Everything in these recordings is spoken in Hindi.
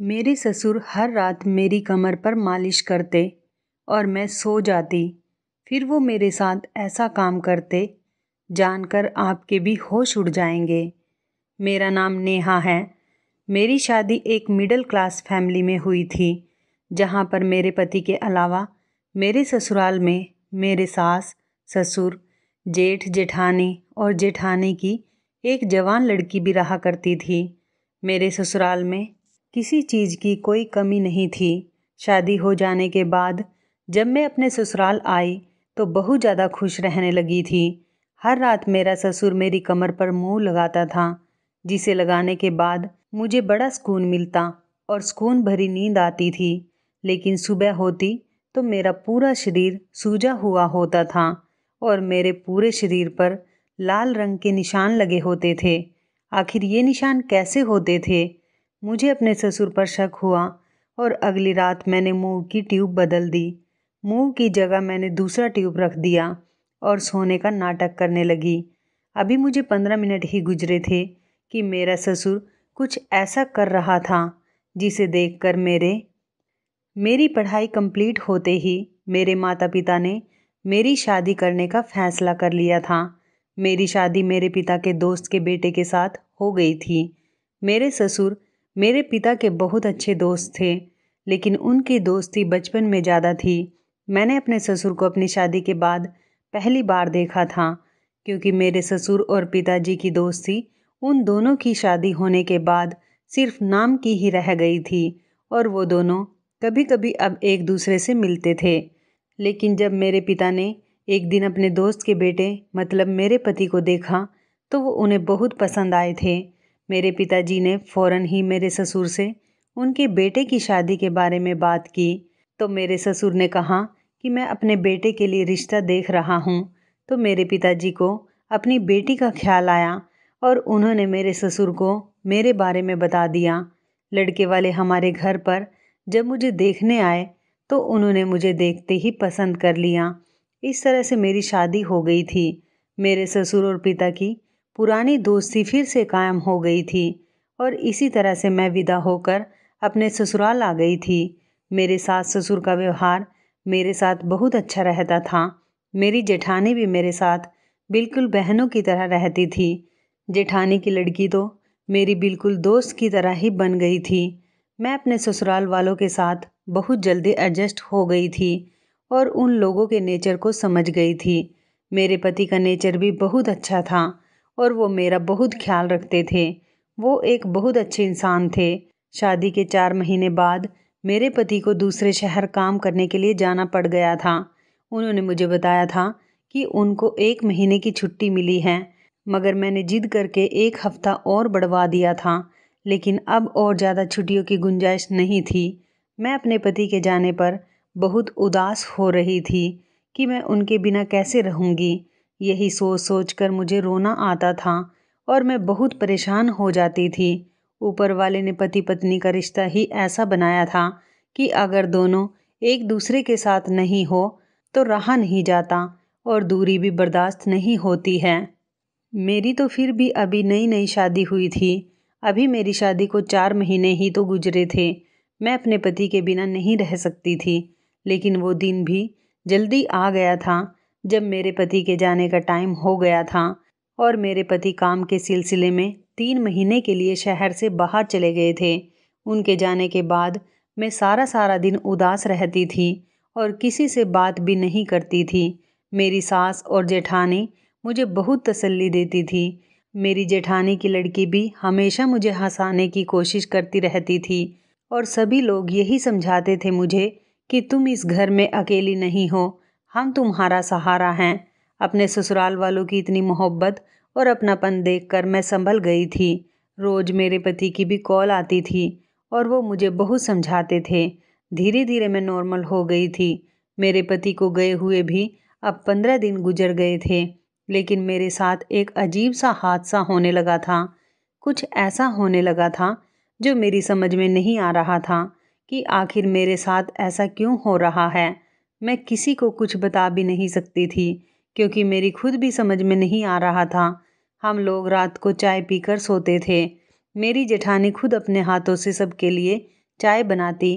मेरे ससुर हर रात मेरी कमर पर मालिश करते और मैं सो जाती फिर वो मेरे साथ ऐसा काम करते जानकर आपके भी होश उड़ जाएंगे मेरा नाम नेहा है मेरी शादी एक मिडिल क्लास फैमिली में हुई थी जहाँ पर मेरे पति के अलावा मेरे ससुराल में मेरे सास ससुर जेठ जेठानी और जेठानी की एक जवान लड़की भी रहा करती थी मेरे ससुराल में किसी चीज़ की कोई कमी नहीं थी शादी हो जाने के बाद जब मैं अपने ससुराल आई तो बहुत ज़्यादा खुश रहने लगी थी हर रात मेरा ससुर मेरी कमर पर मुंह लगाता था जिसे लगाने के बाद मुझे बड़ा सुकून मिलता और सुकून भरी नींद आती थी लेकिन सुबह होती तो मेरा पूरा शरीर सूजा हुआ होता था और मेरे पूरे शरीर पर लाल रंग के निशान लगे होते थे आखिर ये निशान कैसे होते थे मुझे अपने ससुर पर शक हुआ और अगली रात मैंने मुंह की ट्यूब बदल दी मुंह की जगह मैंने दूसरा ट्यूब रख दिया और सोने का नाटक करने लगी अभी मुझे पंद्रह मिनट ही गुजरे थे कि मेरा ससुर कुछ ऐसा कर रहा था जिसे देखकर मेरे मेरी पढ़ाई कंप्लीट होते ही मेरे माता पिता ने मेरी शादी करने का फैसला कर लिया था मेरी शादी मेरे पिता के दोस्त के बेटे के साथ हो गई थी मेरे ससुर मेरे पिता के बहुत अच्छे दोस्त थे लेकिन उनकी दोस्ती बचपन में ज़्यादा थी मैंने अपने ससुर को अपनी शादी के बाद पहली बार देखा था क्योंकि मेरे ससुर और पिताजी की दोस्ती उन दोनों की शादी होने के बाद सिर्फ नाम की ही रह गई थी और वो दोनों कभी कभी अब एक दूसरे से मिलते थे लेकिन जब मेरे पिता ने एक दिन अपने दोस्त के बेटे मतलब मेरे पति को देखा तो वो उन्हें बहुत पसंद आए थे मेरे पिताजी ने फौरन ही मेरे ससुर से उनके बेटे की शादी के बारे में बात की तो मेरे ससुर ने कहा कि मैं अपने बेटे के लिए रिश्ता देख रहा हूँ तो मेरे पिताजी को अपनी बेटी का ख्याल आया और उन्होंने मेरे ससुर को मेरे बारे में बता दिया लड़के वाले हमारे घर पर जब मुझे देखने आए तो उन्होंने मुझे देखते ही पसंद कर लिया इस तरह से मेरी शादी हो गई थी मेरे ससुर और पिता की पुरानी दोस्ती फिर से कायम हो गई थी और इसी तरह से मैं विदा होकर अपने ससुराल आ गई थी मेरे सास ससुर का व्यवहार मेरे साथ बहुत अच्छा रहता था मेरी जेठानी भी मेरे साथ बिल्कुल बहनों की तरह रहती थी जेठानी की लड़की तो मेरी बिल्कुल दोस्त की तरह ही बन गई थी मैं अपने ससुराल वालों के साथ बहुत जल्दी एडजस्ट हो गई थी और उन लोगों के नेचर को समझ गई थी मेरे पति का नेचर भी बहुत अच्छा था और वो मेरा बहुत ख्याल रखते थे वो एक बहुत अच्छे इंसान थे शादी के चार महीने बाद मेरे पति को दूसरे शहर काम करने के लिए जाना पड़ गया था उन्होंने मुझे बताया था कि उनको एक महीने की छुट्टी मिली है मगर मैंने जिद करके एक हफ्ता और बढ़वा दिया था लेकिन अब और ज़्यादा छुट्टियों की गुंजाइश नहीं थी मैं अपने पति के जाने पर बहुत उदास हो रही थी कि मैं उनके बिना कैसे रहूँगी यही सोच सोच कर मुझे रोना आता था और मैं बहुत परेशान हो जाती थी ऊपर वाले ने पति पत्नी का रिश्ता ही ऐसा बनाया था कि अगर दोनों एक दूसरे के साथ नहीं हो तो रहा नहीं जाता और दूरी भी बर्दाश्त नहीं होती है मेरी तो फिर भी अभी नई नई शादी हुई थी अभी मेरी शादी को चार महीने ही तो गुजरे थे मैं अपने पति के बिना नहीं रह सकती थी लेकिन वो दिन भी जल्दी आ गया था जब मेरे पति के जाने का टाइम हो गया था और मेरे पति काम के सिलसिले में तीन महीने के लिए शहर से बाहर चले गए थे उनके जाने के बाद मैं सारा सारा दिन उदास रहती थी और किसी से बात भी नहीं करती थी मेरी सास और जेठानी मुझे बहुत तसल्ली देती थी मेरी जेठानी की लड़की भी हमेशा मुझे हंसाने की कोशिश करती रहती थी और सभी लोग यही समझाते थे मुझे कि तुम इस घर में अकेली नहीं हो हम तुम्हारा सहारा हैं अपने ससुराल वालों की इतनी मोहब्बत और अपनापन देखकर मैं संभल गई थी रोज़ मेरे पति की भी कॉल आती थी और वो मुझे बहुत समझाते थे धीरे धीरे मैं नॉर्मल हो गई थी मेरे पति को गए हुए भी अब पंद्रह दिन गुजर गए थे लेकिन मेरे साथ एक अजीब सा हादसा होने लगा था कुछ ऐसा होने लगा था जो मेरी समझ में नहीं आ रहा था कि आखिर मेरे साथ ऐसा क्यों हो रहा है मैं किसी को कुछ बता भी नहीं सकती थी क्योंकि मेरी खुद भी समझ में नहीं आ रहा था हम लोग रात को चाय पीकर सोते थे मेरी जेठानी खुद अपने हाथों से सबके लिए चाय बनाती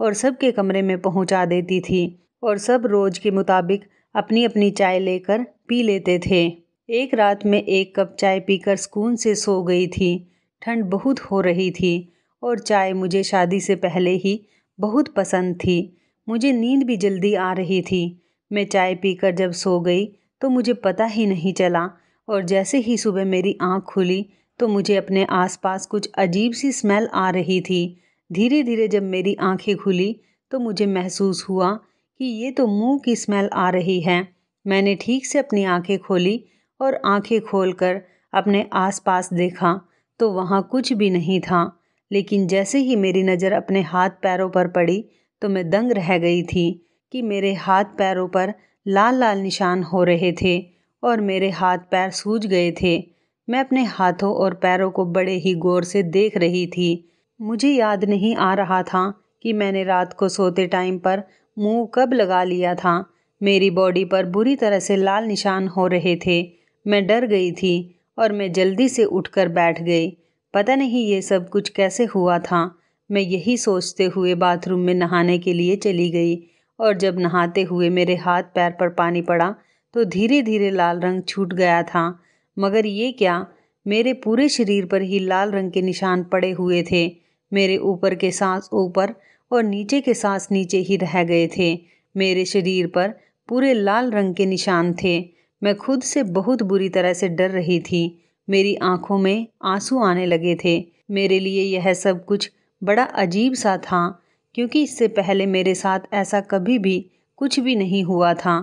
और सबके कमरे में पहुंचा देती थी और सब रोज के मुताबिक अपनी अपनी चाय लेकर पी लेते थे एक रात में एक कप चाय पीकर सुकून से सो गई थी ठंड बहुत हो रही थी और चाय मुझे शादी से पहले ही बहुत पसंद थी मुझे नींद भी जल्दी आ रही थी मैं चाय पीकर जब सो गई तो मुझे पता ही नहीं चला और जैसे ही सुबह मेरी आँख खुली तो मुझे अपने आसपास कुछ अजीब सी स्मेल आ रही थी धीरे धीरे जब मेरी आंखें खुली तो मुझे महसूस हुआ कि ये तो मुंह की स्मेल आ रही है मैंने ठीक से अपनी आंखें खोली और आंखें खोलकर अपने आसपास देखा तो वहाँ कुछ भी नहीं था लेकिन जैसे ही मेरी नज़र अपने हाथ पैरों पर पड़ी तो मैं दंग रह गई थी कि मेरे हाथ पैरों पर लाल लाल निशान हो रहे थे और मेरे हाथ पैर सूज गए थे मैं अपने हाथों और पैरों को बड़े ही गौर से देख रही थी मुझे याद नहीं आ रहा था कि मैंने रात को सोते टाइम पर मुंह कब लगा लिया था मेरी बॉडी पर बुरी तरह से लाल निशान हो रहे थे मैं डर गई थी और मैं जल्दी से उठकर बैठ गई पता नहीं ये सब कुछ कैसे हुआ था मैं यही सोचते हुए बाथरूम में नहाने के लिए चली गई और जब नहाते हुए मेरे हाथ पैर पर पानी पड़ा तो धीरे धीरे लाल रंग छूट गया था मगर ये क्या मेरे पूरे शरीर पर ही लाल रंग के निशान पड़े हुए थे मेरे ऊपर के सांस ऊपर और नीचे के सांस नीचे ही रह गए थे मेरे शरीर पर पूरे लाल रंग के निशान थे मैं खुद से बहुत बुरी तरह से डर रही थी मेरी आंखों में आंसू आने लगे थे मेरे लिए यह सब कुछ बड़ा अजीब सा था क्योंकि इससे पहले मेरे साथ ऐसा कभी भी कुछ भी नहीं हुआ था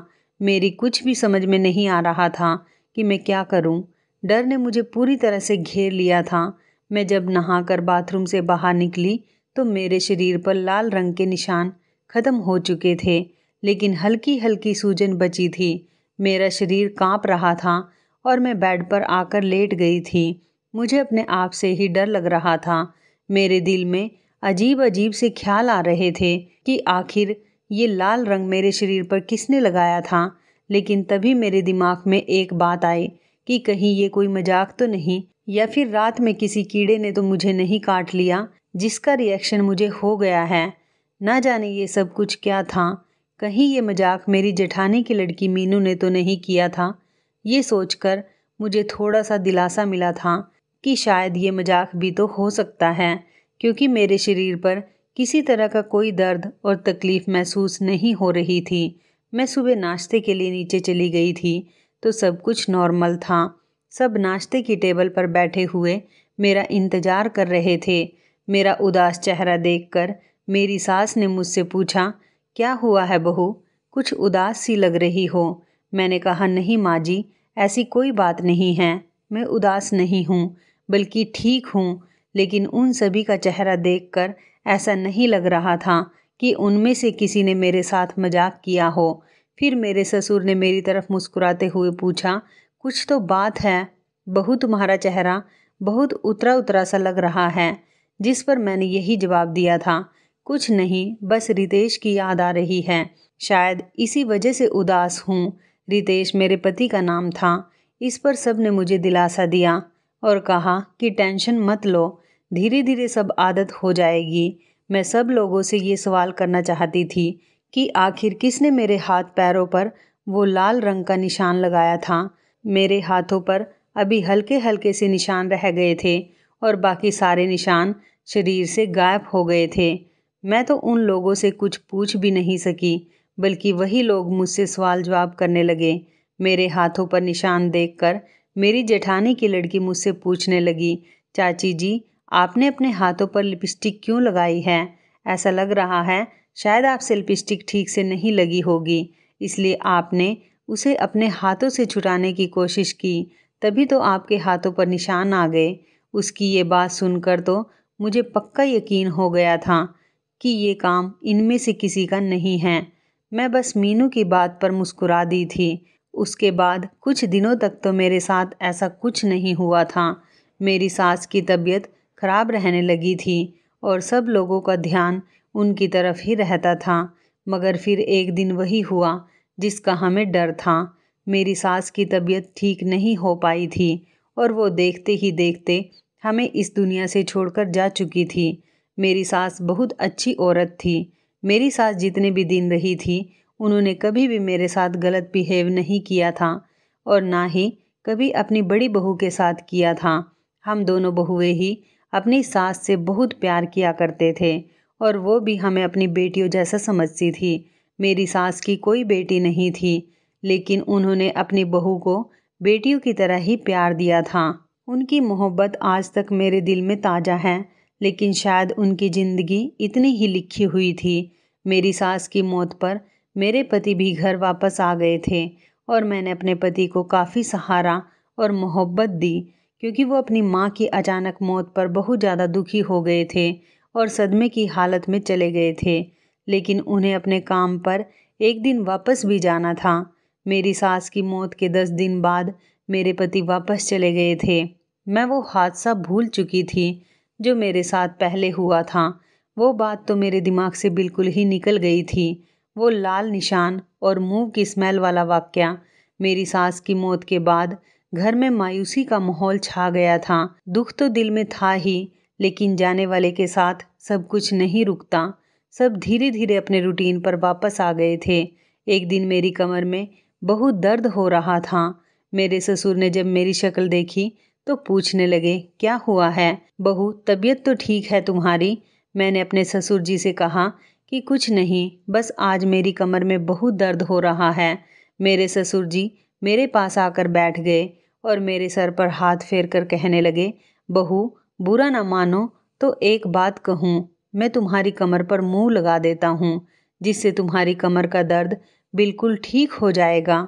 मेरी कुछ भी समझ में नहीं आ रहा था कि मैं क्या करूं। डर ने मुझे पूरी तरह से घेर लिया था मैं जब नहाकर बाथरूम से बाहर निकली तो मेरे शरीर पर लाल रंग के निशान ख़त्म हो चुके थे लेकिन हल्की हल्की सूजन बची थी मेरा शरीर कांप रहा था और मैं बेड पर आकर लेट गई थी मुझे अपने आप से ही डर लग रहा था मेरे दिल में अजीब अजीब से ख्याल आ रहे थे कि आखिर ये लाल रंग मेरे शरीर पर किसने लगाया था लेकिन तभी मेरे दिमाग में एक बात आई कि कहीं ये कोई मजाक तो नहीं या फिर रात में किसी कीड़े ने तो मुझे नहीं काट लिया जिसका रिएक्शन मुझे हो गया है ना जाने ये सब कुछ क्या था कहीं ये मजाक मेरी जठानी की लड़की मीनू ने तो नहीं किया था ये सोचकर मुझे थोड़ा सा दिलासा मिला था कि शायद ये मजाक भी तो हो सकता है क्योंकि मेरे शरीर पर किसी तरह का कोई दर्द और तकलीफ महसूस नहीं हो रही थी मैं सुबह नाश्ते के लिए नीचे चली गई थी तो सब कुछ नॉर्मल था सब नाश्ते की टेबल पर बैठे हुए मेरा इंतज़ार कर रहे थे मेरा उदास चेहरा देखकर मेरी सास ने मुझसे पूछा क्या हुआ है बहू कुछ उदास सी लग रही हो मैंने कहा नहीं माँ जी ऐसी कोई बात नहीं है मैं उदास नहीं हूँ बल्कि ठीक हूँ लेकिन उन सभी का चेहरा देखकर ऐसा नहीं लग रहा था कि उनमें से किसी ने मेरे साथ मजाक किया हो फिर मेरे ससुर ने मेरी तरफ मुस्कुराते हुए पूछा कुछ तो बात है बहू तुम्हारा चेहरा बहुत उतरा उतरा सा लग रहा है जिस पर मैंने यही जवाब दिया था कुछ नहीं बस रितेश की याद आ रही है शायद इसी वजह से उदास हूँ रितेश मेरे पति का नाम था इस पर सब ने मुझे दिलासा दिया और कहा कि टेंशन मत लो धीरे धीरे सब आदत हो जाएगी मैं सब लोगों से ये सवाल करना चाहती थी कि आखिर किसने मेरे हाथ पैरों पर वो लाल रंग का निशान लगाया था मेरे हाथों पर अभी हल्के हल्के से निशान रह गए थे और बाकी सारे निशान शरीर से गायब हो गए थे मैं तो उन लोगों से कुछ पूछ भी नहीं सकी बल्कि वही लोग मुझसे सवाल जवाब करने लगे मेरे हाथों पर निशान देखकर मेरी जेठानी की लड़की मुझसे पूछने लगी चाची जी आपने अपने हाथों पर लिपस्टिक क्यों लगाई है ऐसा लग रहा है शायद आपसे लिपस्टिक ठीक से नहीं लगी होगी इसलिए आपने उसे अपने हाथों से छुटाने की कोशिश की तभी तो आपके हाथों पर निशान आ गए उसकी ये बात सुनकर तो मुझे पक्का यकीन हो गया था कि ये काम इनमें से किसी का नहीं है मैं बस मीनू की बात पर मुस्कुरा दी थी उसके बाद कुछ दिनों तक तो मेरे साथ ऐसा कुछ नहीं हुआ था मेरी सास की तबीयत खराब रहने लगी थी और सब लोगों का ध्यान उनकी तरफ ही रहता था मगर फिर एक दिन वही हुआ जिसका हमें डर था मेरी सास की तबीयत ठीक नहीं हो पाई थी और वो देखते ही देखते हमें इस दुनिया से छोड़कर जा चुकी थी मेरी सास बहुत अच्छी औरत थी मेरी सास जितने भी दिन रही थी उन्होंने कभी भी मेरे साथ गलत बिहेव नहीं किया था और ना ही कभी अपनी बड़ी बहू के साथ किया था हम दोनों बहुएं ही अपनी सास से बहुत प्यार किया करते थे और वो भी हमें अपनी बेटियों जैसा समझती थी मेरी सास की कोई बेटी नहीं थी लेकिन उन्होंने अपनी बहू को बेटियों की तरह ही प्यार दिया था उनकी मोहब्बत आज तक मेरे दिल में ताज़ा है लेकिन शायद उनकी ज़िंदगी इतनी ही लिखी हुई थी मेरी सास की मौत पर मेरे पति भी घर वापस आ गए थे और मैंने अपने पति को काफ़ी सहारा और मोहब्बत दी क्योंकि वो अपनी माँ की अचानक मौत पर बहुत ज़्यादा दुखी हो गए थे और सदमे की हालत में चले गए थे लेकिन उन्हें अपने काम पर एक दिन वापस भी जाना था मेरी सास की मौत के दस दिन बाद मेरे पति वापस चले गए थे मैं वो हादसा भूल चुकी थी जो मेरे साथ पहले हुआ था वो बात तो मेरे दिमाग से बिल्कुल ही निकल गई थी वो लाल निशान और मुंह की स्मेल वाला वाक्य मेरी सास की मौत के बाद घर में मायूसी का माहौल छा गया था दुख तो दिल में था ही लेकिन जाने वाले के साथ सब कुछ नहीं रुकता सब धीरे धीरे अपने रूटीन पर वापस आ गए थे एक दिन मेरी कमर में बहुत दर्द हो रहा था मेरे ससुर ने जब मेरी शक्ल देखी तो पूछने लगे क्या हुआ है बहू तबीयत तो ठीक है तुम्हारी मैंने अपने ससुर जी से कहा कि कुछ नहीं बस आज मेरी कमर में बहुत दर्द हो रहा है मेरे ससुर जी मेरे पास आकर बैठ गए और मेरे सर पर हाथ फेर कर कहने लगे बहू बुरा ना मानो तो एक बात कहूँ मैं तुम्हारी कमर पर मुंह लगा देता हूँ जिससे तुम्हारी कमर का दर्द बिल्कुल ठीक हो जाएगा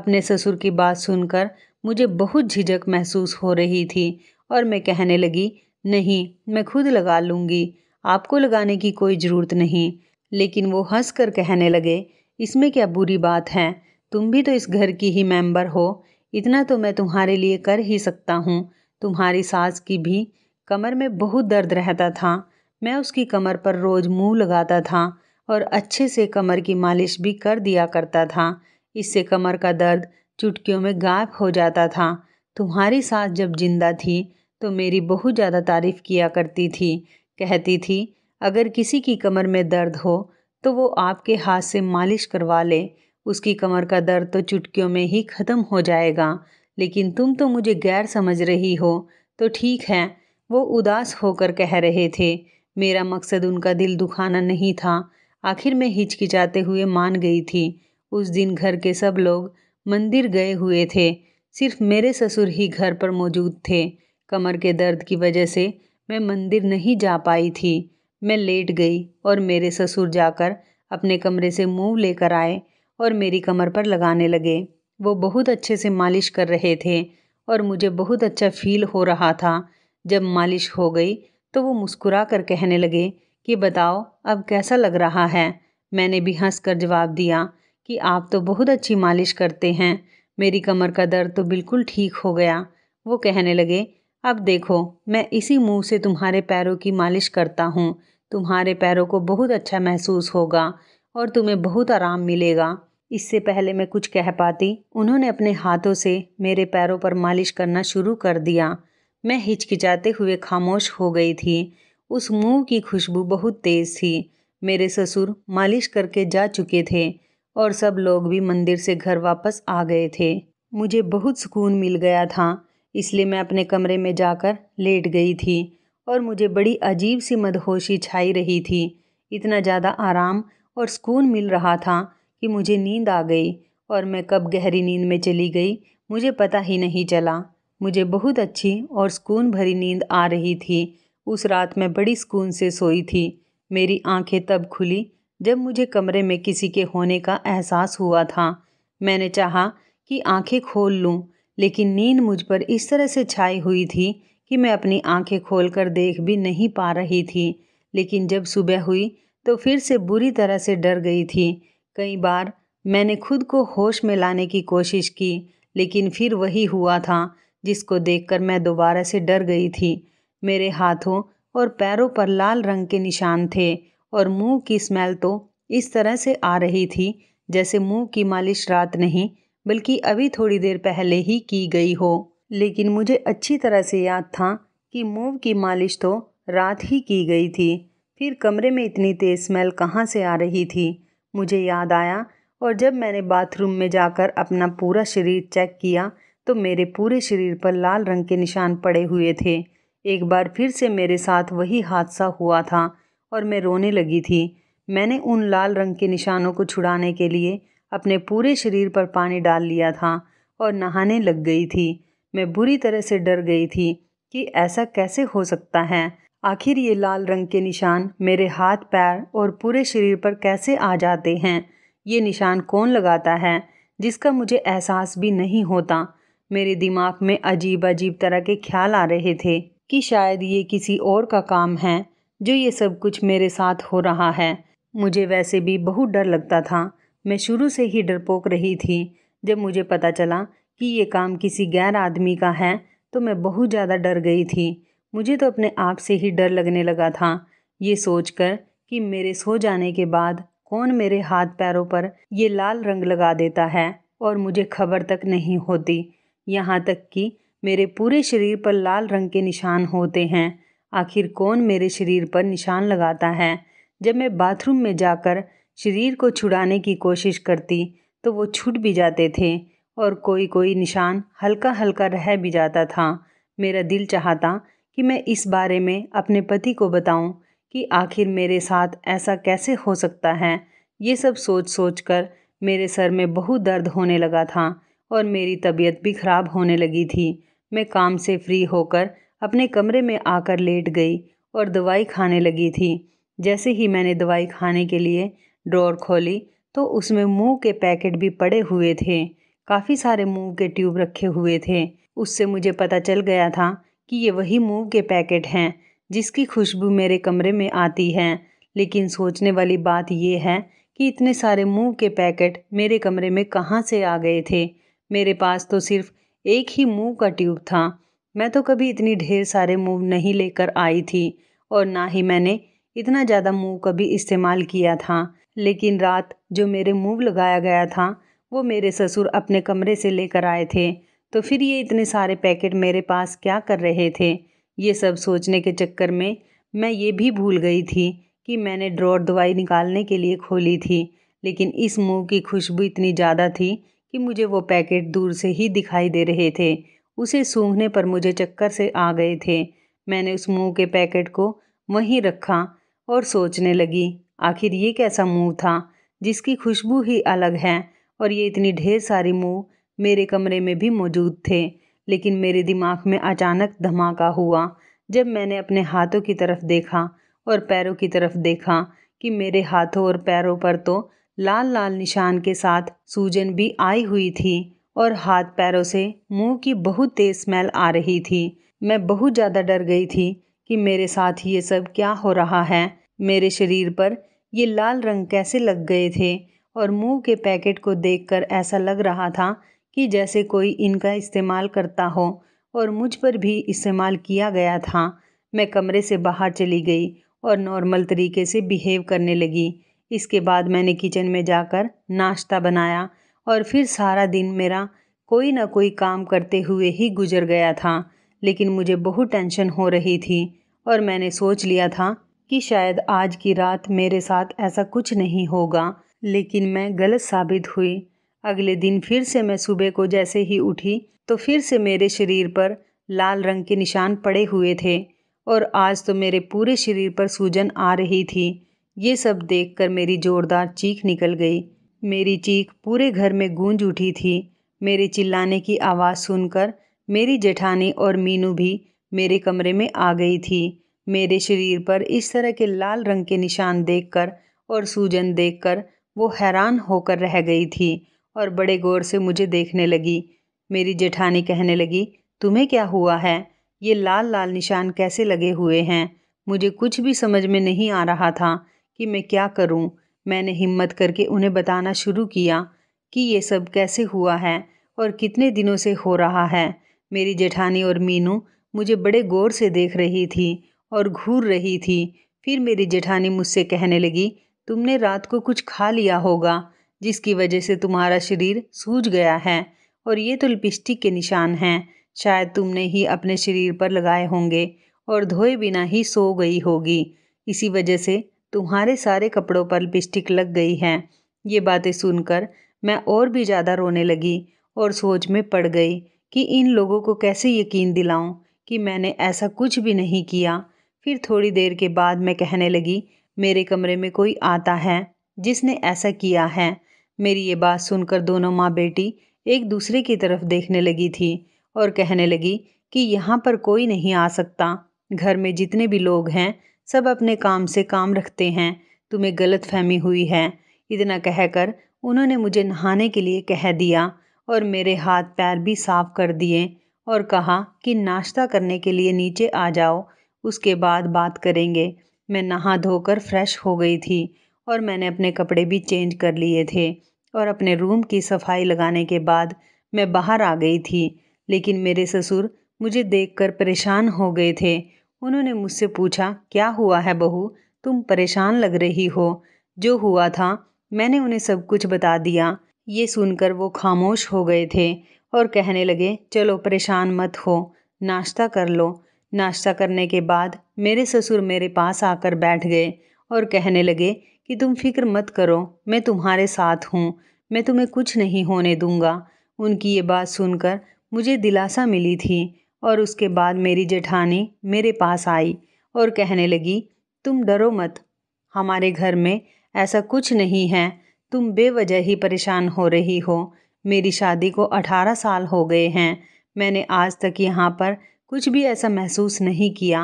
अपने ससुर की बात सुनकर मुझे बहुत झिझक महसूस हो रही थी और मैं कहने लगी नहीं मैं खुद लगा लूँगी आपको लगाने की कोई ज़रूरत नहीं लेकिन वो हंस कर कहने लगे इसमें क्या बुरी बात है तुम भी तो इस घर की ही मेंबर हो इतना तो मैं तुम्हारे लिए कर ही सकता हूँ तुम्हारी सास की भी कमर में बहुत दर्द रहता था मैं उसकी कमर पर रोज़ मुंह लगाता था और अच्छे से कमर की मालिश भी कर दिया करता था इससे कमर का दर्द चुटकियों में गायब हो जाता था तुम्हारी सास जब जिंदा थी तो मेरी बहुत ज़्यादा तारीफ़ किया करती थी कहती थी अगर किसी की कमर में दर्द हो तो वो आपके हाथ से मालिश करवा ले उसकी कमर का दर्द तो चुटकियों में ही ख़त्म हो जाएगा लेकिन तुम तो मुझे गैर समझ रही हो तो ठीक है वो उदास होकर कह रहे थे मेरा मकसद उनका दिल दुखाना नहीं था आखिर मैं हिचकिचाते हुए मान गई थी उस दिन घर के सब लोग मंदिर गए हुए थे सिर्फ मेरे ससुर ही घर पर मौजूद थे कमर के दर्द की वजह से मैं मंदिर नहीं जा पाई थी मैं लेट गई और मेरे ससुर जाकर अपने कमरे से मूव लेकर आए और मेरी कमर पर लगाने लगे वो बहुत अच्छे से मालिश कर रहे थे और मुझे बहुत अच्छा फील हो रहा था जब मालिश हो गई तो वो मुस्कुरा कर कहने लगे कि बताओ अब कैसा लग रहा है मैंने भी हंस कर जवाब दिया कि आप तो बहुत अच्छी मालिश करते हैं मेरी कमर का दर्द तो बिल्कुल ठीक हो गया वो कहने लगे अब देखो मैं इसी मुँह से तुम्हारे पैरों की मालिश करता हूँ तुम्हारे पैरों को बहुत अच्छा महसूस होगा और तुम्हें बहुत आराम मिलेगा इससे पहले मैं कुछ कह पाती उन्होंने अपने हाथों से मेरे पैरों पर मालिश करना शुरू कर दिया मैं हिचकिचाते हुए खामोश हो गई थी उस मुँह की खुशबू बहुत तेज़ थी मेरे ससुर मालिश करके जा चुके थे और सब लोग भी मंदिर से घर वापस आ गए थे मुझे बहुत सुकून मिल गया था इसलिए मैं अपने कमरे में जाकर लेट गई थी और मुझे बड़ी अजीब सी मदहोशी छाई रही थी इतना ज़्यादा आराम और सुकून मिल रहा था कि मुझे नींद आ गई और मैं कब गहरी नींद में चली गई मुझे पता ही नहीं चला मुझे बहुत अच्छी और सुकून भरी नींद आ रही थी उस रात मैं बड़ी सुकून से सोई थी मेरी आंखें तब खुली जब मुझे कमरे में किसी के होने का एहसास हुआ था मैंने चाहा कि आंखें खोल लूँ लेकिन नींद मुझ पर इस तरह से छाई हुई थी कि मैं अपनी आंखें खोलकर देख भी नहीं पा रही थी लेकिन जब सुबह हुई तो फिर से बुरी तरह से डर गई थी कई बार मैंने खुद को होश में लाने की कोशिश की लेकिन फिर वही हुआ था जिसको देखकर मैं दोबारा से डर गई थी मेरे हाथों और पैरों पर लाल रंग के निशान थे और मुंह की स्मेल तो इस तरह से आ रही थी जैसे मुंह की मालिश रात नहीं बल्कि अभी थोड़ी देर पहले ही की गई हो लेकिन मुझे अच्छी तरह से याद था कि मूव की मालिश तो रात ही की गई थी फिर कमरे में इतनी तेज़ स्मेल कहाँ से आ रही थी मुझे याद आया और जब मैंने बाथरूम में जाकर अपना पूरा शरीर चेक किया तो मेरे पूरे शरीर पर लाल रंग के निशान पड़े हुए थे एक बार फिर से मेरे साथ वही हादसा हुआ था और मैं रोने लगी थी मैंने उन लाल रंग के निशानों को छुड़ाने के लिए अपने पूरे शरीर पर पानी डाल लिया था और नहाने लग गई थी मैं बुरी तरह से डर गई थी कि ऐसा कैसे हो सकता है आखिर ये लाल रंग के निशान मेरे हाथ पैर और पूरे शरीर पर कैसे आ जाते हैं ये निशान कौन लगाता है जिसका मुझे एहसास भी नहीं होता मेरे दिमाग में अजीब अजीब तरह के ख्याल आ रहे थे कि शायद ये किसी और का काम है जो ये सब कुछ मेरे साथ हो रहा है मुझे वैसे भी बहुत डर लगता था मैं शुरू से ही डरपोक रही थी जब मुझे पता चला कि ये काम किसी गैर आदमी का है तो मैं बहुत ज़्यादा डर गई थी मुझे तो अपने आप से ही डर लगने लगा था ये सोचकर कि मेरे सो जाने के बाद कौन मेरे हाथ पैरों पर ये लाल रंग लगा देता है और मुझे खबर तक नहीं होती यहाँ तक कि मेरे पूरे शरीर पर लाल रंग के निशान होते हैं आखिर कौन मेरे शरीर पर निशान लगाता है जब मैं बाथरूम में जाकर शरीर को छुड़ाने की कोशिश करती तो वो छूट भी जाते थे और कोई कोई निशान हल्का हल्का रह भी जाता था मेरा दिल चाहता कि मैं इस बारे में अपने पति को बताऊं कि आखिर मेरे साथ ऐसा कैसे हो सकता है ये सब सोच सोच कर मेरे सर में बहुत दर्द होने लगा था और मेरी तबीयत भी ख़राब होने लगी थी मैं काम से फ्री होकर अपने कमरे में आकर लेट गई और दवाई खाने लगी थी जैसे ही मैंने दवाई खाने के लिए ड्रॉर खोली तो उसमें मुंह के पैकेट भी पड़े हुए थे काफ़ी सारे मुंह के ट्यूब रखे हुए थे उससे मुझे पता चल गया था कि ये वही मुंह के पैकेट हैं जिसकी खुशबू मेरे कमरे में आती है लेकिन सोचने वाली बात यह है कि इतने सारे मुंह के पैकेट मेरे कमरे में कहाँ से आ गए थे मेरे पास तो सिर्फ एक ही मुँह का ट्यूब था मैं तो कभी इतनी ढेर सारे मुँह नहीं लेकर आई थी और ना ही मैंने इतना ज़्यादा मुँह कभी इस्तेमाल किया था लेकिन रात जो मेरे मूव लगाया गया था वो मेरे ससुर अपने कमरे से लेकर आए थे तो फिर ये इतने सारे पैकेट मेरे पास क्या कर रहे थे ये सब सोचने के चक्कर में मैं ये भी भूल गई थी कि मैंने ड्रॉर दवाई निकालने के लिए खोली थी लेकिन इस मुँह की खुशबू इतनी ज़्यादा थी कि मुझे वो पैकेट दूर से ही दिखाई दे रहे थे उसे सूंघने पर मुझे चक्कर से आ गए थे मैंने उस मुँह के पैकेट को वहीं रखा और सोचने लगी आखिर ये कैसा मुंह था जिसकी खुशबू ही अलग है और ये इतनी ढेर सारी मुंह मेरे कमरे में भी मौजूद थे लेकिन मेरे दिमाग में अचानक धमाका हुआ जब मैंने अपने हाथों की तरफ देखा और पैरों की तरफ देखा कि मेरे हाथों और पैरों पर तो लाल लाल निशान के साथ सूजन भी आई हुई थी और हाथ पैरों से मुंह की बहुत तेज़ स्मेल आ रही थी मैं बहुत ज़्यादा डर गई थी कि मेरे साथ ये सब क्या हो रहा है मेरे शरीर पर ये लाल रंग कैसे लग गए थे और मुंह के पैकेट को देखकर ऐसा लग रहा था कि जैसे कोई इनका इस्तेमाल करता हो और मुझ पर भी इस्तेमाल किया गया था मैं कमरे से बाहर चली गई और नॉर्मल तरीके से बिहेव करने लगी इसके बाद मैंने किचन में जाकर नाश्ता बनाया और फिर सारा दिन मेरा कोई ना कोई काम करते हुए ही गुजर गया था लेकिन मुझे बहुत टेंशन हो रही थी और मैंने सोच लिया था कि शायद आज की रात मेरे साथ ऐसा कुछ नहीं होगा लेकिन मैं गलत साबित हुई अगले दिन फिर से मैं सुबह को जैसे ही उठी तो फिर से मेरे शरीर पर लाल रंग के निशान पड़े हुए थे और आज तो मेरे पूरे शरीर पर सूजन आ रही थी ये सब देखकर मेरी ज़ोरदार चीख निकल गई मेरी चीख पूरे घर में गूंज उठी थी मेरे चिल्लाने की आवाज़ सुनकर मेरी जेठानी और मीनू भी मेरे कमरे में आ गई थी मेरे शरीर पर इस तरह के लाल रंग के निशान देखकर और सूजन देखकर वो हैरान होकर रह गई थी और बड़े गौर से मुझे देखने लगी मेरी जेठानी कहने लगी तुम्हें क्या हुआ है ये लाल लाल निशान कैसे लगे हुए हैं मुझे कुछ भी समझ में नहीं आ रहा था कि मैं क्या करूं मैंने हिम्मत करके उन्हें बताना शुरू किया कि ये सब कैसे हुआ है और कितने दिनों से हो रहा है मेरी जेठानी और मीनू मुझे बड़े गौर से देख रही थी और घूर रही थी फिर मेरी जेठानी मुझसे कहने लगी तुमने रात को कुछ खा लिया होगा जिसकी वजह से तुम्हारा शरीर सूज गया है और ये तो लिपस्टिक के निशान हैं शायद तुमने ही अपने शरीर पर लगाए होंगे और धोए बिना ही सो गई होगी इसी वजह से तुम्हारे सारे कपड़ों पर लिपस्टिक लग गई है ये बातें सुनकर मैं और भी ज़्यादा रोने लगी और सोच में पड़ गई कि इन लोगों को कैसे यकीन दिलाऊं कि मैंने ऐसा कुछ भी नहीं किया फिर थोड़ी देर के बाद मैं कहने लगी मेरे कमरे में कोई आता है जिसने ऐसा किया है मेरी ये बात सुनकर दोनों माँ बेटी एक दूसरे की तरफ देखने लगी थी और कहने लगी कि यहाँ पर कोई नहीं आ सकता घर में जितने भी लोग हैं सब अपने काम से काम रखते हैं तुम्हें गलत फहमी हुई है इतना कहकर उन्होंने मुझे नहाने के लिए कह दिया और मेरे हाथ पैर भी साफ कर दिए और कहा कि नाश्ता करने के लिए नीचे आ जाओ उसके बाद बात करेंगे मैं नहा धोकर फ्रेश हो गई थी और मैंने अपने कपड़े भी चेंज कर लिए थे और अपने रूम की सफाई लगाने के बाद मैं बाहर आ गई थी लेकिन मेरे ससुर मुझे देखकर परेशान हो गए थे उन्होंने मुझसे पूछा क्या हुआ है बहू तुम परेशान लग रही हो जो हुआ था मैंने उन्हें सब कुछ बता दिया ये सुनकर वो खामोश हो गए थे और कहने लगे चलो परेशान मत हो नाश्ता कर लो नाश्ता करने के बाद मेरे ससुर मेरे पास आकर बैठ गए और कहने लगे कि तुम फिक्र मत करो मैं तुम्हारे साथ हूँ मैं तुम्हें कुछ नहीं होने दूंगा उनकी ये बात सुनकर मुझे दिलासा मिली थी और उसके बाद मेरी जेठानी मेरे पास आई और कहने लगी तुम डरो मत हमारे घर में ऐसा कुछ नहीं है तुम बेवजह ही परेशान हो रही हो मेरी शादी को अठारह साल हो गए हैं मैंने आज तक यहाँ पर कुछ भी ऐसा महसूस नहीं किया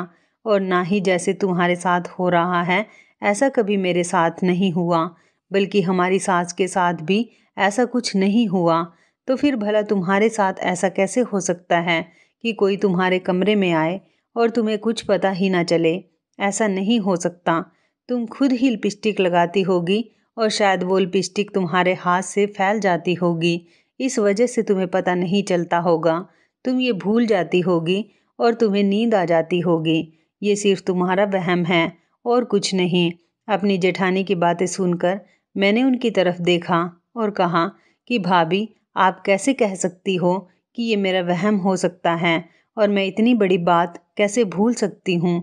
और ना ही जैसे तुम्हारे साथ हो रहा है ऐसा कभी मेरे साथ नहीं हुआ बल्कि हमारी सास के साथ भी ऐसा कुछ नहीं हुआ तो फिर भला तुम्हारे साथ ऐसा कैसे हो सकता है कि कोई तुम्हारे कमरे में आए और तुम्हें कुछ पता ही ना चले ऐसा नहीं हो सकता तुम खुद ही लिपस्टिक लगाती होगी और शायद वो लिपस्टिक तुम्हारे हाथ से फैल जाती होगी इस वजह से तुम्हें पता नहीं चलता होगा तुम ये भूल जाती होगी और तुम्हें नींद आ जाती होगी ये सिर्फ तुम्हारा वहम है और कुछ नहीं अपनी जेठानी की बातें सुनकर मैंने उनकी तरफ देखा और कहा कि भाभी आप कैसे कह सकती हो कि ये मेरा वहम हो सकता है और मैं इतनी बड़ी बात कैसे भूल सकती हूँ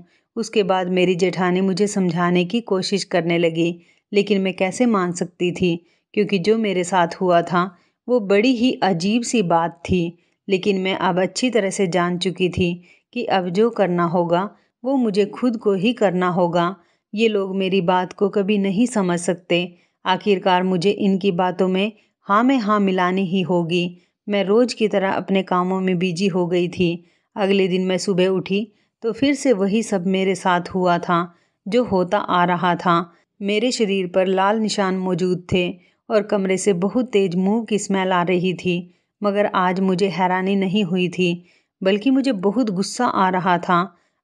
उसके बाद मेरी जेठानी मुझे समझाने की कोशिश करने लगी लेकिन मैं कैसे मान सकती थी क्योंकि जो मेरे साथ हुआ था वो बड़ी ही अजीब सी बात थी लेकिन मैं अब अच्छी तरह से जान चुकी थी कि अब जो करना होगा वो मुझे खुद को ही करना होगा ये लोग मेरी बात को कभी नहीं समझ सकते आखिरकार मुझे इनकी बातों में हाँ में हाँ मिलानी ही होगी मैं रोज़ की तरह अपने कामों में बिजी हो गई थी अगले दिन मैं सुबह उठी तो फिर से वही सब मेरे साथ हुआ था जो होता आ रहा था मेरे शरीर पर लाल निशान मौजूद थे और कमरे से बहुत तेज मुंह की स्मेल आ रही थी मगर आज मुझे हैरानी नहीं हुई थी बल्कि मुझे बहुत गुस्सा आ रहा था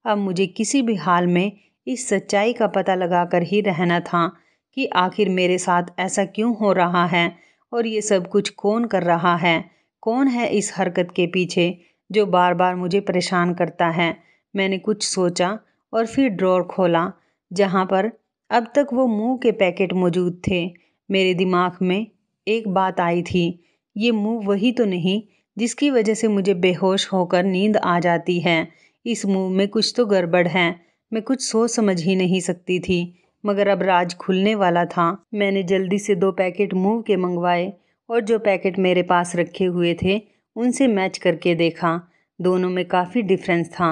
अब मुझे किसी भी हाल में इस सच्चाई का पता लगाकर ही रहना था कि आखिर मेरे साथ ऐसा क्यों हो रहा है और ये सब कुछ कौन कर रहा है कौन है इस हरकत के पीछे जो बार बार मुझे परेशान करता है मैंने कुछ सोचा और फिर ड्रॉर खोला जहाँ पर अब तक वो मुंह के पैकेट मौजूद थे मेरे दिमाग में एक बात आई थी ये मुंह वही तो नहीं जिसकी वजह से मुझे बेहोश होकर नींद आ जाती है इस मुंह में कुछ तो गड़बड़ है मैं कुछ सोच समझ ही नहीं सकती थी मगर अब राज खुलने वाला था मैंने जल्दी से दो पैकेट मुंह के मंगवाए और जो पैकेट मेरे पास रखे हुए थे उनसे मैच करके देखा दोनों में काफ़ी डिफरेंस था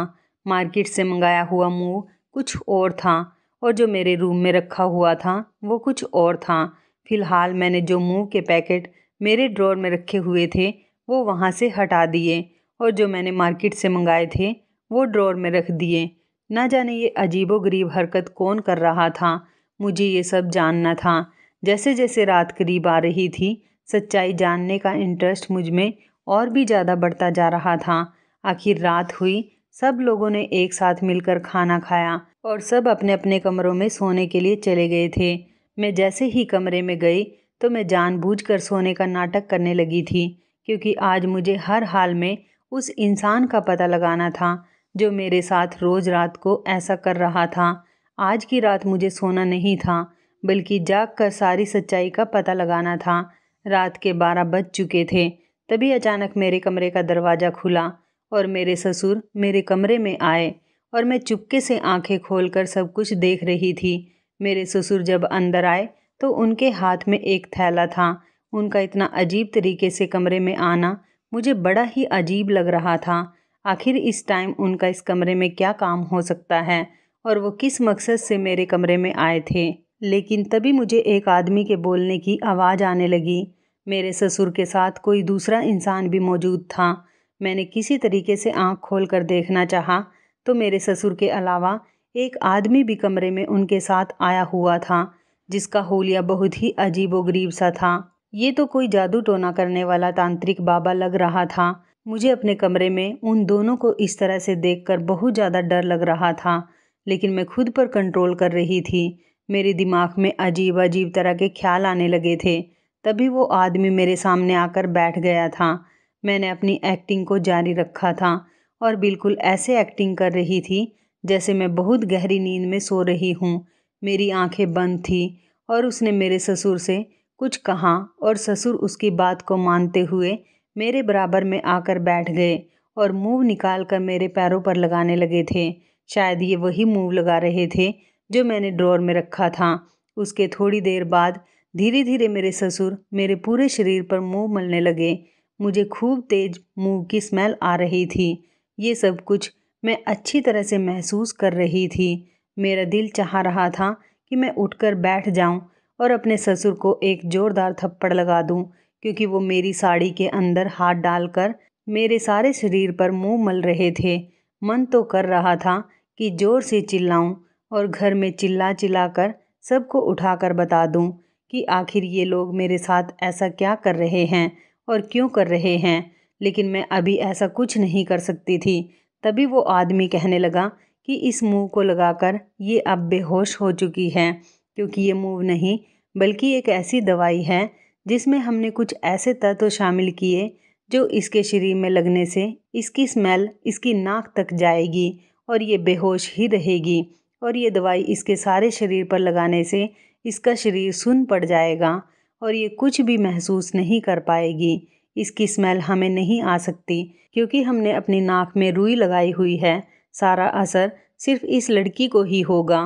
मार्केट से मंगाया हुआ मुँह कुछ और था और जो मेरे रूम में रखा हुआ था वो कुछ और था फ़िलहाल मैंने जो मुँह के पैकेट मेरे ड्रॉर में रखे हुए थे वो वहाँ से हटा दिए और जो मैंने मार्केट से मंगाए थे वो ड्रॉर में रख दिए ना जाने ये अजीबो गरीब हरकत कौन कर रहा था मुझे ये सब जानना था जैसे जैसे रात करीब आ रही थी सच्चाई जानने का इंटरेस्ट मुझ में और भी ज़्यादा बढ़ता जा रहा था आखिर रात हुई सब लोगों ने एक साथ मिलकर खाना खाया और सब अपने अपने कमरों में सोने के लिए चले गए थे मैं जैसे ही कमरे में गई तो मैं जानबूझकर सोने का नाटक करने लगी थी क्योंकि आज मुझे हर हाल में उस इंसान का पता लगाना था जो मेरे साथ रोज़ रात को ऐसा कर रहा था आज की रात मुझे सोना नहीं था बल्कि जाग कर सारी सच्चाई का पता लगाना था रात के बारह बज चुके थे तभी अचानक मेरे कमरे का दरवाज़ा खुला और मेरे ससुर मेरे कमरे में आए और मैं चुपके से आंखें खोलकर सब कुछ देख रही थी मेरे ससुर जब अंदर आए तो उनके हाथ में एक थैला था उनका इतना अजीब तरीके से कमरे में आना मुझे बड़ा ही अजीब लग रहा था आखिर इस टाइम उनका इस कमरे में क्या काम हो सकता है और वो किस मकसद से मेरे कमरे में आए थे लेकिन तभी मुझे एक आदमी के बोलने की आवाज़ आने लगी मेरे ससुर के साथ कोई दूसरा इंसान भी मौजूद था मैंने किसी तरीके से आंख खोल कर देखना चाहा तो मेरे ससुर के अलावा एक आदमी भी कमरे में उनके साथ आया हुआ था जिसका होलिया बहुत ही अजीब गरीब सा था ये तो कोई जादू टोना करने वाला तांत्रिक बाबा लग रहा था मुझे अपने कमरे में उन दोनों को इस तरह से देखकर बहुत ज़्यादा डर लग रहा था लेकिन मैं खुद पर कंट्रोल कर रही थी मेरे दिमाग में अजीब अजीब तरह के ख्याल आने लगे थे तभी वो आदमी मेरे सामने आकर बैठ गया था मैंने अपनी एक्टिंग को जारी रखा था और बिल्कुल ऐसे एक्टिंग कर रही थी जैसे मैं बहुत गहरी नींद में सो रही हूँ मेरी आंखें बंद थी और उसने मेरे ससुर से कुछ कहा और ससुर उसकी बात को मानते हुए मेरे बराबर में आकर बैठ गए और मुंह निकाल कर मेरे पैरों पर लगाने लगे थे शायद ये वही मुंह लगा रहे थे जो मैंने ड्रॉर में रखा था उसके थोड़ी देर बाद धीरे धीरे मेरे ससुर मेरे पूरे शरीर पर मुंह मलने लगे मुझे खूब तेज मुंह की स्मेल आ रही थी ये सब कुछ मैं अच्छी तरह से महसूस कर रही थी मेरा दिल चाह रहा था कि मैं उठकर बैठ जाऊं और अपने ससुर को एक ज़ोरदार थप्पड़ लगा दूं क्योंकि वो मेरी साड़ी के अंदर हाथ डालकर मेरे सारे शरीर पर मुंह मल रहे थे मन तो कर रहा था कि ज़ोर से चिल्लाऊं और घर में चिल्ला चिल्ला कर सबको उठाकर बता दूं कि आखिर ये लोग मेरे साथ ऐसा क्या कर रहे हैं और क्यों कर रहे हैं लेकिन मैं अभी ऐसा कुछ नहीं कर सकती थी तभी वो आदमी कहने लगा कि इस मूव को लगाकर ये अब बेहोश हो चुकी है क्योंकि ये मूव नहीं बल्कि एक ऐसी दवाई है जिसमें हमने कुछ ऐसे तत्व शामिल किए जो इसके शरीर में लगने से इसकी स्मेल इसकी नाक तक जाएगी और ये बेहोश ही रहेगी और ये दवाई इसके सारे शरीर पर लगाने से इसका शरीर सुन पड़ जाएगा और ये कुछ भी महसूस नहीं कर पाएगी इसकी स्मेल हमें नहीं आ सकती क्योंकि हमने अपनी नाक में रुई लगाई हुई है सारा असर सिर्फ इस लड़की को ही होगा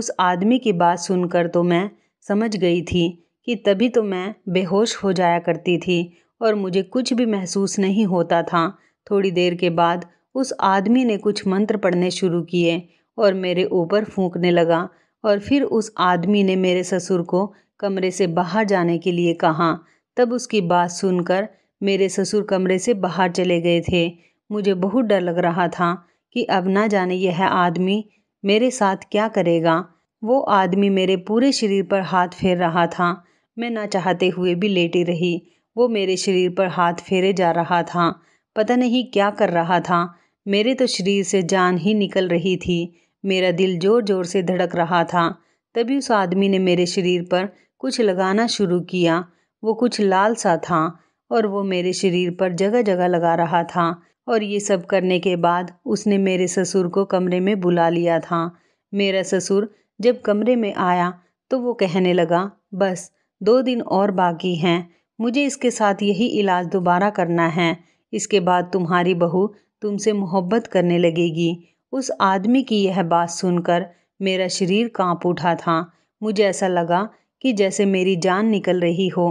उस आदमी की बात सुनकर तो मैं समझ गई थी कि तभी तो मैं बेहोश हो जाया करती थी और मुझे कुछ भी महसूस नहीं होता था थोड़ी देर के बाद उस आदमी ने कुछ मंत्र पढ़ने शुरू किए और मेरे ऊपर फूंकने लगा और फिर उस आदमी ने मेरे ससुर को कमरे से बाहर जाने के लिए कहा तब उसकी बात सुनकर मेरे ससुर कमरे से बाहर चले गए थे मुझे बहुत डर लग रहा था कि अब ना जाने यह आदमी मेरे साथ क्या करेगा वो आदमी मेरे पूरे शरीर पर हाथ फेर रहा था मैं ना चाहते हुए भी लेटी रही वो मेरे शरीर पर हाथ फेरे जा रहा था पता नहीं क्या कर रहा था मेरे तो शरीर से जान ही निकल रही थी मेरा दिल जोर जोर से धड़क रहा था तभी उस आदमी ने मेरे शरीर पर कुछ लगाना शुरू किया वो कुछ लाल सा था और वो मेरे शरीर पर जगह जगह लगा रहा था और ये सब करने के बाद उसने मेरे ससुर को कमरे में बुला लिया था मेरा ससुर जब कमरे में आया तो वो कहने लगा बस दो दिन और बाकी हैं मुझे इसके साथ यही इलाज दोबारा करना है इसके बाद तुम्हारी बहू तुमसे मोहब्बत करने लगेगी उस आदमी की यह बात सुनकर मेरा शरीर कांप उठा था मुझे ऐसा लगा कि जैसे मेरी जान निकल रही हो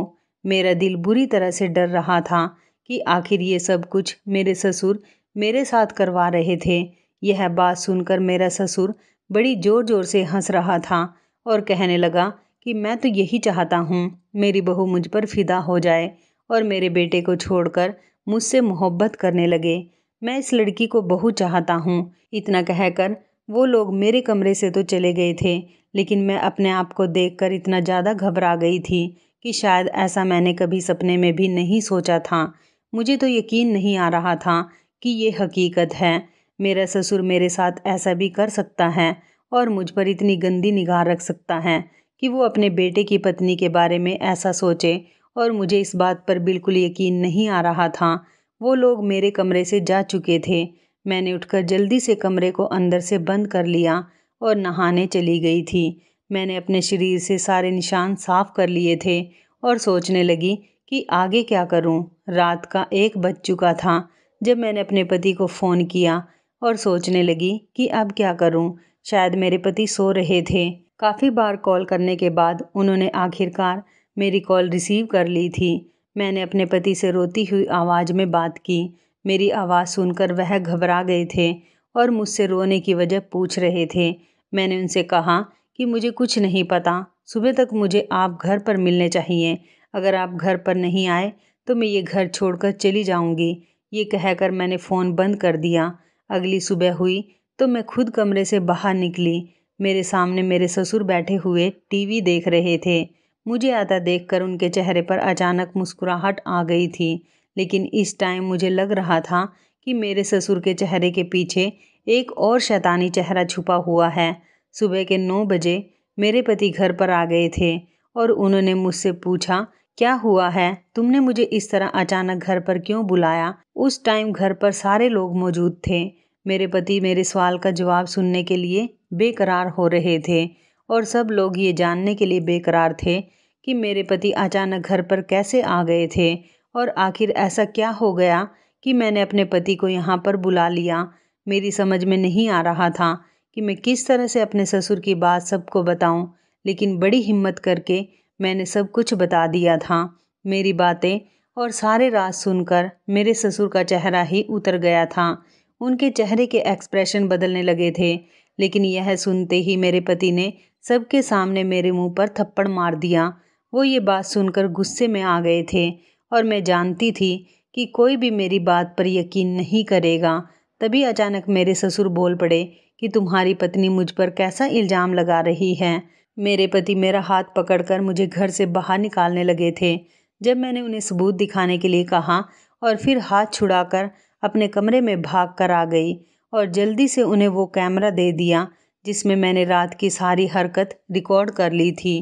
मेरा दिल बुरी तरह से डर रहा था कि आखिर ये सब कुछ मेरे ससुर मेरे साथ करवा रहे थे यह बात सुनकर मेरा ससुर बड़ी ज़ोर ज़ोर से हंस रहा था और कहने लगा कि मैं तो यही चाहता हूँ मेरी बहू मुझ पर फिदा हो जाए और मेरे बेटे को छोड़कर मुझसे मोहब्बत करने लगे मैं इस लड़की को बहू चाहता हूँ इतना कहकर वो लोग मेरे कमरे से तो चले गए थे लेकिन मैं अपने आप को देखकर इतना ज़्यादा घबरा गई थी कि शायद ऐसा मैंने कभी सपने में भी नहीं सोचा था मुझे तो यकीन नहीं आ रहा था कि ये हकीकत है मेरा ससुर मेरे साथ ऐसा भी कर सकता है और मुझ पर इतनी गंदी निगाह रख सकता है कि वो अपने बेटे की पत्नी के बारे में ऐसा सोचे और मुझे इस बात पर बिल्कुल यकीन नहीं आ रहा था वो लोग मेरे कमरे से जा चुके थे मैंने उठकर जल्दी से कमरे को अंदर से बंद कर लिया और नहाने चली गई थी मैंने अपने शरीर से सारे निशान साफ कर लिए थे और सोचने लगी कि आगे क्या करूं? रात का एक बज चुका था जब मैंने अपने पति को फ़ोन किया और सोचने लगी कि अब क्या करूं? शायद मेरे पति सो रहे थे काफ़ी बार कॉल करने के बाद उन्होंने आखिरकार मेरी कॉल रिसीव कर ली थी मैंने अपने पति से रोती हुई आवाज़ में बात की मेरी आवाज़ सुनकर वह घबरा गए थे और मुझसे रोने की वजह पूछ रहे थे मैंने उनसे कहा कि मुझे कुछ नहीं पता सुबह तक मुझे आप घर पर मिलने चाहिए अगर आप घर पर नहीं आए तो मैं ये घर छोड़कर चली जाऊंगी ये कहकर मैंने फ़ोन बंद कर दिया अगली सुबह हुई तो मैं खुद कमरे से बाहर निकली मेरे सामने मेरे ससुर बैठे हुए टीवी देख रहे थे मुझे आता देखकर उनके चेहरे पर अचानक मुस्कुराहट आ गई थी लेकिन इस टाइम मुझे लग रहा था कि मेरे ससुर के चेहरे के पीछे एक और शैतानी चेहरा छुपा हुआ है सुबह के नौ बजे मेरे पति घर पर आ गए थे और उन्होंने मुझसे पूछा क्या हुआ है तुमने मुझे इस तरह अचानक घर पर क्यों बुलाया उस टाइम घर पर सारे लोग मौजूद थे मेरे पति मेरे सवाल का जवाब सुनने के लिए बेकरार हो रहे थे और सब लोग ये जानने के लिए बेकरार थे कि मेरे पति अचानक घर पर कैसे आ गए थे और आखिर ऐसा क्या हो गया कि मैंने अपने पति को यहाँ पर बुला लिया मेरी समझ में नहीं आ रहा था कि मैं किस तरह से अपने ससुर की बात सबको बताऊं लेकिन बड़ी हिम्मत करके मैंने सब कुछ बता दिया था मेरी बातें और सारे राज सुनकर मेरे ससुर का चेहरा ही उतर गया था उनके चेहरे के एक्सप्रेशन बदलने लगे थे लेकिन यह सुनते ही मेरे पति ने सबके सामने मेरे मुंह पर थप्पड़ मार दिया वो ये बात सुनकर गुस्से में आ गए थे और मैं जानती थी कि कोई भी मेरी बात पर यकीन नहीं करेगा तभी अचानक मेरे ससुर बोल पड़े कि तुम्हारी पत्नी मुझ पर कैसा इल्ज़ाम लगा रही है मेरे पति मेरा हाथ पकड़कर मुझे घर से बाहर निकालने लगे थे जब मैंने उन्हें सबूत दिखाने के लिए कहा और फिर हाथ छुड़ाकर अपने कमरे में भाग कर आ गई और जल्दी से उन्हें वो कैमरा दे दिया जिसमें मैंने रात की सारी हरकत रिकॉर्ड कर ली थी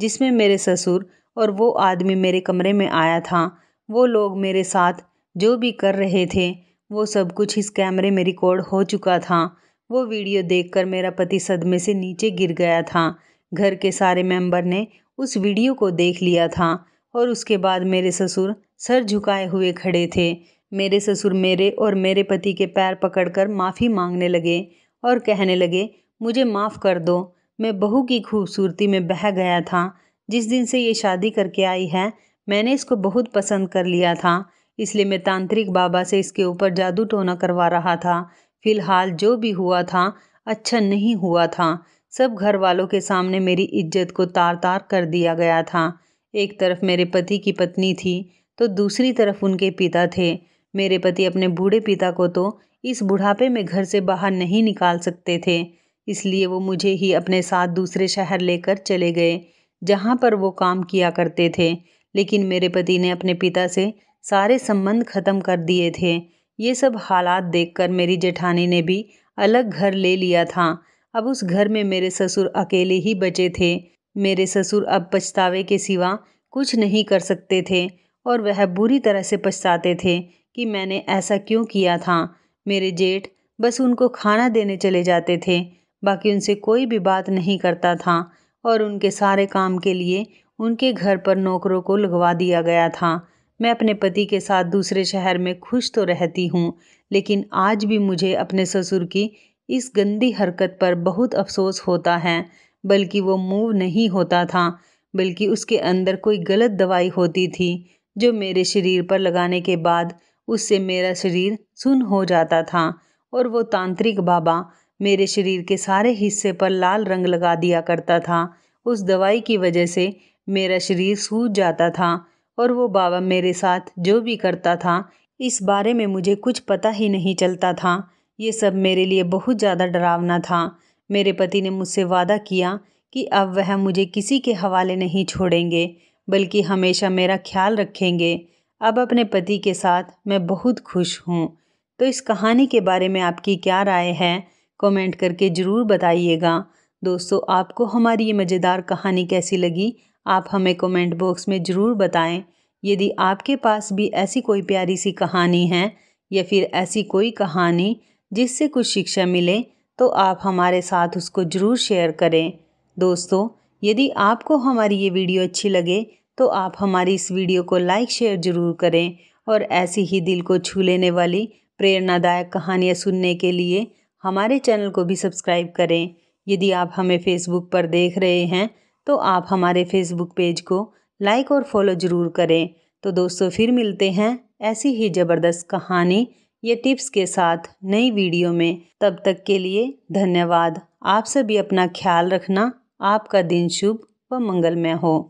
जिसमें मेरे ससुर और वो आदमी मेरे कमरे में आया था वो लोग मेरे साथ जो भी कर रहे थे वो सब कुछ इस कैमरे में रिकॉर्ड हो चुका था वो वीडियो देखकर मेरा पति सदमे से नीचे गिर गया था घर के सारे मेंबर ने उस वीडियो को देख लिया था और उसके बाद मेरे ससुर सर झुकाए हुए खड़े थे मेरे ससुर मेरे और मेरे पति के पैर पकड़कर माफ़ी मांगने लगे और कहने लगे मुझे माफ़ कर दो मैं बहू की खूबसूरती में बह गया था जिस दिन से ये शादी करके आई है मैंने इसको बहुत पसंद कर लिया था इसलिए मैं तांत्रिक बाबा से इसके ऊपर जादू टोना करवा रहा था फ़िलहाल जो भी हुआ था अच्छा नहीं हुआ था सब घर वालों के सामने मेरी इज्जत को तार तार कर दिया गया था एक तरफ मेरे पति की पत्नी थी तो दूसरी तरफ उनके पिता थे मेरे पति अपने बूढ़े पिता को तो इस बुढ़ापे में घर से बाहर नहीं निकाल सकते थे इसलिए वो मुझे ही अपने साथ दूसरे शहर लेकर चले गए जहाँ पर वो काम किया करते थे लेकिन मेरे पति ने अपने पिता से सारे संबंध ख़त्म कर दिए थे ये सब हालात देखकर मेरी जेठानी ने भी अलग घर ले लिया था अब उस घर में मेरे ससुर अकेले ही बचे थे मेरे ससुर अब पछतावे के सिवा कुछ नहीं कर सकते थे और वह बुरी तरह से पछताते थे कि मैंने ऐसा क्यों किया था मेरे जेठ बस उनको खाना देने चले जाते थे बाकी उनसे कोई भी बात नहीं करता था और उनके सारे काम के लिए उनके घर पर नौकरों को लगवा दिया गया था मैं अपने पति के साथ दूसरे शहर में खुश तो रहती हूँ लेकिन आज भी मुझे अपने ससुर की इस गंदी हरकत पर बहुत अफसोस होता है बल्कि वो मूव नहीं होता था बल्कि उसके अंदर कोई गलत दवाई होती थी जो मेरे शरीर पर लगाने के बाद उससे मेरा शरीर सुन हो जाता था और वो तांत्रिक बाबा मेरे शरीर के सारे हिस्से पर लाल रंग लगा दिया करता था उस दवाई की वजह से मेरा शरीर सूझ जाता था और वो बाबा मेरे साथ जो भी करता था इस बारे में मुझे कुछ पता ही नहीं चलता था ये सब मेरे लिए बहुत ज़्यादा डरावना था मेरे पति ने मुझसे वादा किया कि अब वह मुझे किसी के हवाले नहीं छोड़ेंगे बल्कि हमेशा मेरा ख्याल रखेंगे अब अपने पति के साथ मैं बहुत खुश हूँ तो इस कहानी के बारे में आपकी क्या राय है कमेंट करके ज़रूर बताइएगा दोस्तों आपको हमारी ये मज़ेदार कहानी कैसी लगी आप हमें कमेंट बॉक्स में ज़रूर बताएं यदि आपके पास भी ऐसी कोई प्यारी सी कहानी है या फिर ऐसी कोई कहानी जिससे कुछ शिक्षा मिले तो आप हमारे साथ उसको ज़रूर शेयर करें दोस्तों यदि आपको हमारी ये वीडियो अच्छी लगे तो आप हमारी इस वीडियो को लाइक शेयर ज़रूर करें और ऐसी ही दिल को छू लेने वाली प्रेरणादायक कहानियाँ सुनने के लिए हमारे चैनल को भी सब्सक्राइब करें यदि आप हमें फेसबुक पर देख रहे हैं तो आप हमारे फेसबुक पेज को लाइक और फॉलो ज़रूर करें तो दोस्तों फिर मिलते हैं ऐसी ही ज़बरदस्त कहानी ये टिप्स के साथ नई वीडियो में तब तक के लिए धन्यवाद आप सभी अपना ख्याल रखना आपका दिन शुभ व मंगलमय हो